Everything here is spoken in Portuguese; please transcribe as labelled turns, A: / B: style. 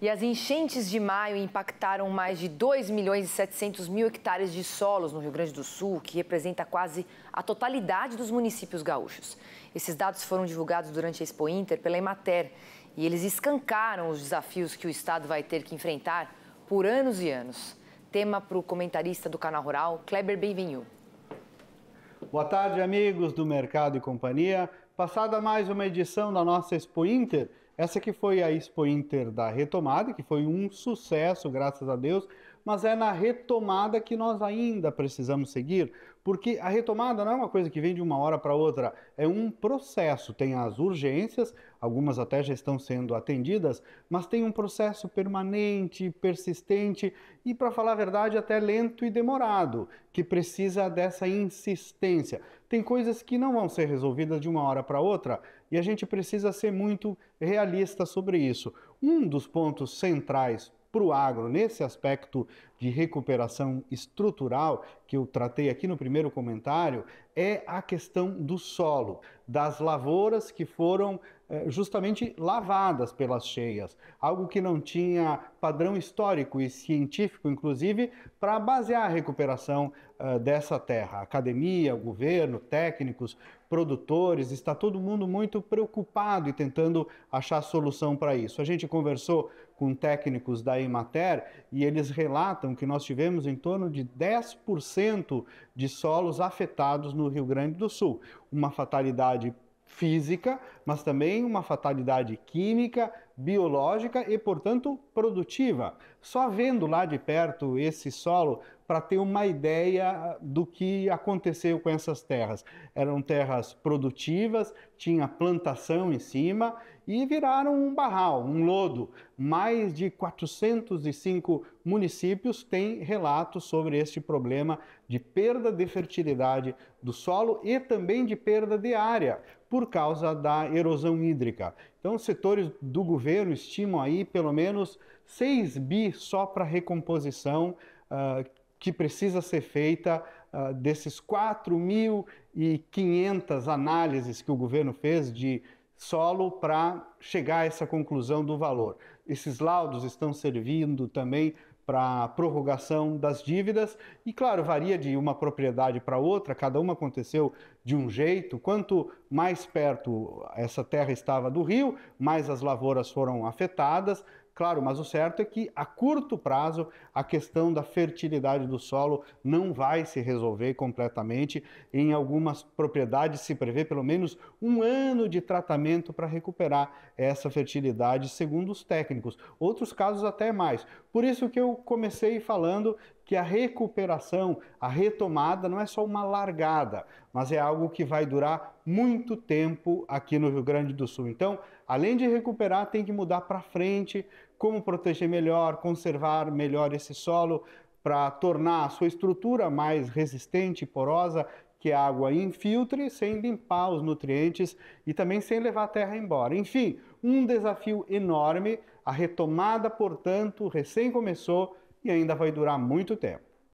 A: E as enchentes de maio impactaram mais de 2 milhões e 700 mil hectares de solos no Rio Grande do Sul, que representa quase a totalidade dos municípios gaúchos. Esses dados foram divulgados durante a Expo Inter pela Emater e eles escancaram os desafios que o Estado vai ter que enfrentar por anos e anos. Tema para o comentarista do Canal Rural, Kleber Benvenu.
B: Boa tarde, amigos do Mercado e Companhia. Passada mais uma edição da nossa Expo Inter, essa que foi a Expo Inter da retomada, que foi um sucesso, graças a Deus mas é na retomada que nós ainda precisamos seguir, porque a retomada não é uma coisa que vem de uma hora para outra, é um processo. Tem as urgências, algumas até já estão sendo atendidas, mas tem um processo permanente, persistente e, para falar a verdade, até lento e demorado, que precisa dessa insistência. Tem coisas que não vão ser resolvidas de uma hora para outra e a gente precisa ser muito realista sobre isso. Um dos pontos centrais para o agro, nesse aspecto de recuperação estrutural, que eu tratei aqui no primeiro comentário, é a questão do solo, das lavouras que foram eh, justamente lavadas pelas cheias, algo que não tinha padrão histórico e científico, inclusive, para basear a recuperação uh, dessa terra. Academia, governo, técnicos, produtores, está todo mundo muito preocupado e tentando achar solução para isso. A gente conversou com técnicos da Emater e eles relatam relatam que nós tivemos em torno de 10% de solos afetados no Rio Grande do Sul. Uma fatalidade física, mas também uma fatalidade química, biológica e, portanto, produtiva. Só vendo lá de perto esse solo para ter uma ideia do que aconteceu com essas terras. Eram terras produtivas, tinha plantação em cima e viraram um barral, um lodo. Mais de 405 municípios têm relatos sobre este problema de perda de fertilidade do solo e também de perda de área por causa da erosão hídrica. Então, setores do governo estimam aí pelo menos 6 bi só para recomposição uh, que precisa ser feita uh, desses 4.500 análises que o governo fez de solo para chegar a essa conclusão do valor. Esses laudos estão servindo também para prorrogação das dívidas e claro varia de uma propriedade para outra, cada uma aconteceu de um jeito. Quanto mais perto essa terra estava do rio, mais as lavouras foram afetadas Claro, mas o certo é que a curto prazo a questão da fertilidade do solo não vai se resolver completamente. Em algumas propriedades se prevê pelo menos um ano de tratamento para recuperar essa fertilidade, segundo os técnicos. Outros casos até mais. Por isso que eu comecei falando que a recuperação, a retomada não é só uma largada, mas é algo que vai durar muito tempo aqui no Rio Grande do Sul. Então, além de recuperar, tem que mudar para frente, como proteger melhor, conservar melhor esse solo para tornar a sua estrutura mais resistente e porosa, que a água infiltre sem limpar os nutrientes e também sem levar a terra embora. Enfim, um desafio enorme. A retomada, portanto, recém começou e ainda vai durar muito tempo.